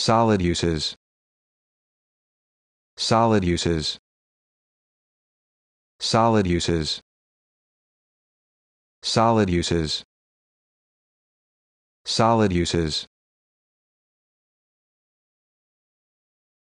Solid uses. Solid uses. Solid uses. Solid uses. Solid uses.